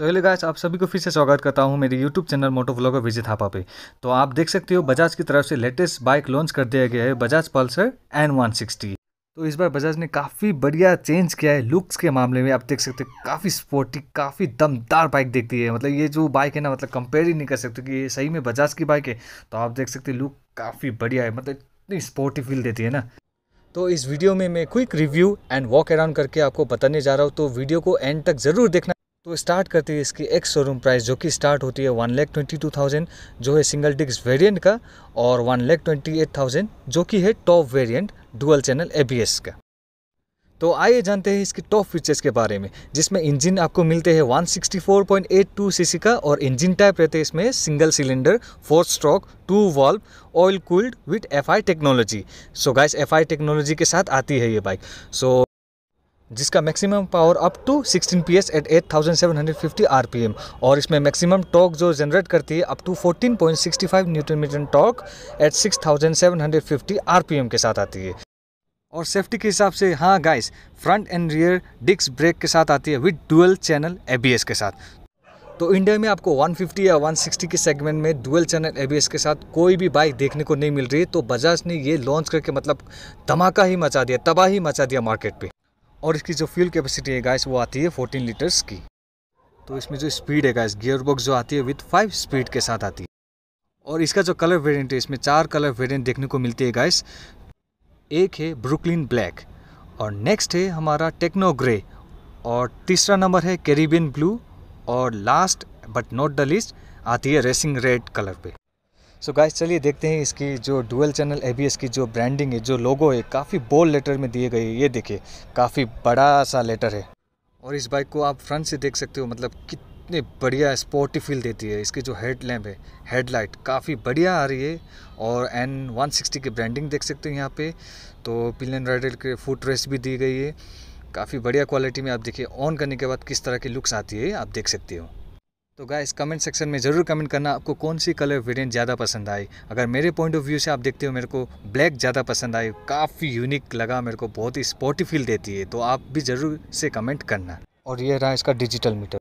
so hello guys आप सभी को फिर से स्वागत करता हूँ मेरे YouTube channel moto vlogger Vijay Thapa पे तो आप देख सकते हो बजाज की तरफ से लेटेस्ट बाइक लॉन्च कर दिया गया है Bajaj Pulsar N one sixty तो इस बार बजाज ने काफ़ी बढ़िया चेंज किया है लुक्स के मामले में आप देख सकते हो काफ़ी स्पोर्टी काफ़ी दमदार बाइक देखती है मतलब ये जो बाइक है ना मतलब कंपेयर ही नहीं कर सकते कि ये सही में बजाज की बाइक है तो आप देख सकते लुक काफ़ी बढ़िया है मतलब इतनी स्पोर्टी फील देती है ना तो इस वीडियो में मैं quick review and walk around करके आपको बताने जा रहा हूँ तो वीडियो को एंड तक ज़रूर देखना तो स्टार्ट करते हैं इसकी एक्स शोरूम प्राइस जो कि स्टार्ट होती है one lakh twenty two thousand जो है सिंगल डिस्क वेरिएंट का और one lakh twenty eight thousand जो कि है top variant dual channel ABS का तो आइए जानते हैं इसके टॉप फीचर्स के बारे में जिसमें इंजन आपको मिलते हैं 164.82 सीसी का और इंजन टाइप रहते हैं इसमें single cylinder four stroke two valve oil cooled with FI technology so guys FI technology के साथ आती है ये बाइक सो जिसका maximum power up to 16 P S at 8750 RPM और इसमें मैक्सिमम टॉर्क जो जनरेट करती है up to 14.65 newton metre torque at 6750 RPM के साथ आती है और सेफ्टी के हिसाब से हाँ guys front and rear disc brake के साथ आती है विद डुअल चैनल एबीएस के साथ तो इंडिया में आपको 150 या 160 के सेगमेंट में डुअल चैनल एबीएस के साथ कोई भी बाइक देखने को नहीं मिल रही है तो बजाज ने ये लॉन्च करके मतलब धमाका ही मचा दिया तबाही मचा दिया मार्केट पर और इसकी जो फ्यूल कैपेसिटी है गैस वो आती है फोर्टीन लीटर्स की तो इसमें जो स्पीड है गैस गियर बॉक्स जो आती है विथ फाइव स्पीड के साथ आती है और इसका जो कलर वेरियंट है इसमें चार कलर वेरियंट देखने को मिलती है गैस एक है ब्रुकलिन ब्लैक और नेक्स्ट है हमारा टेक्नो ग्रे और तीसरा नंबर है कैरिबियन ब्लू और last but not the least आती है रेसिंग रेड कलर पे सो गाइस चलिए देखते हैं इसकी जो डुअल चैनल ए की जो ब्रांडिंग है जो लोगो है काफ़ी बोल्ड लेटर में दिए गए ये देखिए काफ़ी बड़ा सा लेटर है और इस बाइक को आप फ्रंट से देख सकते हो मतलब कितनी बढ़िया स्पोर्टी फील देती है इसकी जो हेड लैम्प है हेडलाइट काफ़ी बढ़िया आ रही है और एन वन की ब्रांडिंग देख सकते हो यहाँ पर तो पिलियन राइडर के फुट रेस्ट भी दी गई है काफ़ी बढ़िया क्वालिटी में आप देखिए ऑन करने के बाद किस तरह की लुक्स आती है आप देख सकते हो तो गाइस कमेंट सेक्शन में ज़रूर कमेंट करना आपको कौन सी कलर वेरिएंट ज़्यादा पसंद आई अगर मेरे पॉइंट ऑफ व्यू से आप देखते हो मेरे को ब्लैक ज़्यादा पसंद आई काफ़ी यूनिक लगा मेरे को बहुत ही स्पोर्टी फील देती है तो आप भी ज़रूर से कमेंट करना और ये रहा इसका डिजिटल मीटर